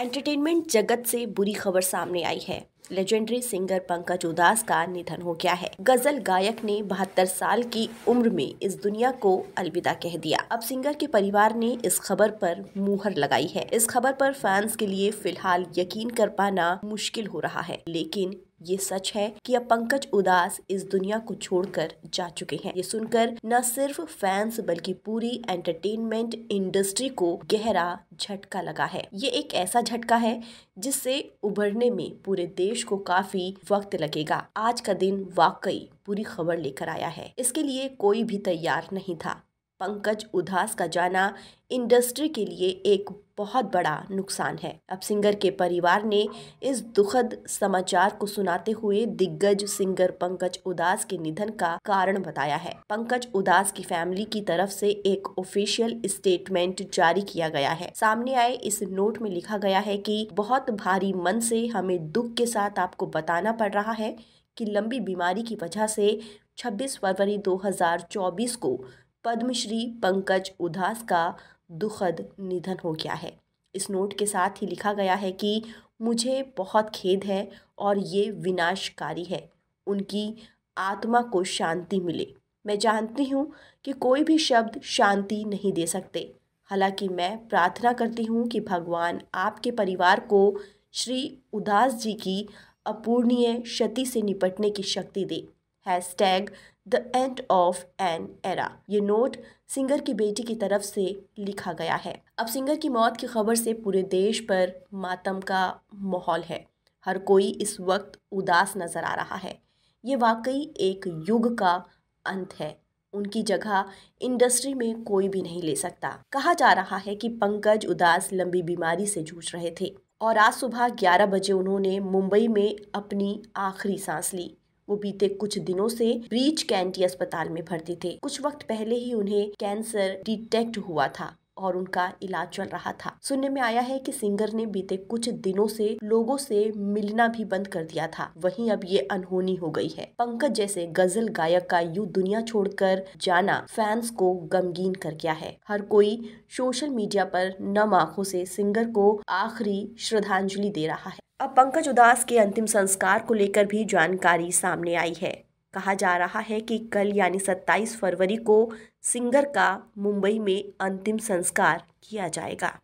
entertainment जगत से बुरी खबर सामने आई है लेजेंडरी सिंगर पंकज उदास का निधन हो गया है गजल गायक ने बहत्तर साल की उम्र में इस दुनिया को अलविदा कह दिया अब सिंगर के परिवार ने इस खबर पर मुहर लगाई है इस खबर पर फैंस के लिए फिलहाल यकीन कर पाना मुश्किल हो रहा है लेकिन ये सच है कि अब पंकज उदास इस दुनिया को छोड़कर जा चुके हैं ये सुनकर न सिर्फ फैंस बल्कि पूरी एंटरटेनमेंट इंडस्ट्री को गहरा झटका लगा है ये एक ऐसा झटका है जिससे उभरने में पूरे देश को काफी वक्त लगेगा आज का दिन वाकई पूरी खबर लेकर आया है इसके लिए कोई भी तैयार नहीं था पंकज उधास का जाना इंडस्ट्री के लिए एक बहुत बड़ा नुकसान है अब सिंगर के परिवार ने इस दुखद समाचार को सुनाते हुए दिग्गज सिंगर पंकज उदास के निधन का कारण बताया है पंकज उदास की फैमिली की तरफ से एक ऑफिशियल स्टेटमेंट जारी किया गया है सामने आए इस नोट में लिखा गया है कि बहुत भारी मन से हमें दुख के साथ आपको बताना पड़ रहा है कि लंबी बीमारी की वजह से 26 फरवरी 2024 को पद्मश्री पंकज उदास का दुखद निधन हो गया है इस नोट के साथ ही लिखा गया है कि मुझे बहुत खेद है और ये विनाशकारी है उनकी आत्मा को शांति मिले मैं जानती हूँ कि कोई भी शब्द शांति नहीं दे सकते हालांकि मैं प्रार्थना करती हूँ कि भगवान आपके परिवार को श्री उदास जी की अपूर्णीय क्षति से निपटने की शक्ति दे hashtag the end of an era ये नोट सिंगर की बेटी की तरफ से लिखा गया है अब सिंगर की मौत की खबर से पूरे देश पर मातम का माहौल है हर कोई इस वक्त उदास नज़र आ रहा है ये वाकई एक युग का अंत है उनकी जगह इंडस्ट्री में कोई भी नहीं ले सकता कहा जा रहा है कि पंकज उदास लंबी बीमारी से जूझ रहे थे और आज सुबह 11 बजे उन्होंने मुंबई में अपनी आखिरी सांस ली वो बीते कुछ दिनों से ब्रीच कैंटी अस्पताल में भर्ती थे कुछ वक्त पहले ही उन्हें कैंसर डिटेक्ट हुआ था और उनका इलाज चल रहा था सुनने में आया है कि सिंगर ने बीते कुछ दिनों से लोगों से मिलना भी बंद कर दिया था वहीं अब ये अनहोनी हो गई है पंकज जैसे गजल गायक का यू दुनिया छोड़कर जाना फैंस को गमगीन कर गया है हर कोई सोशल मीडिया पर नम आंखों से सिंगर को आखिरी श्रद्धांजलि दे रहा है अब पंकज उदास के अंतिम संस्कार को लेकर भी जानकारी सामने आई है कहा जा रहा है कि कल यानी 27 फरवरी को सिंगर का मुंबई में अंतिम संस्कार किया जाएगा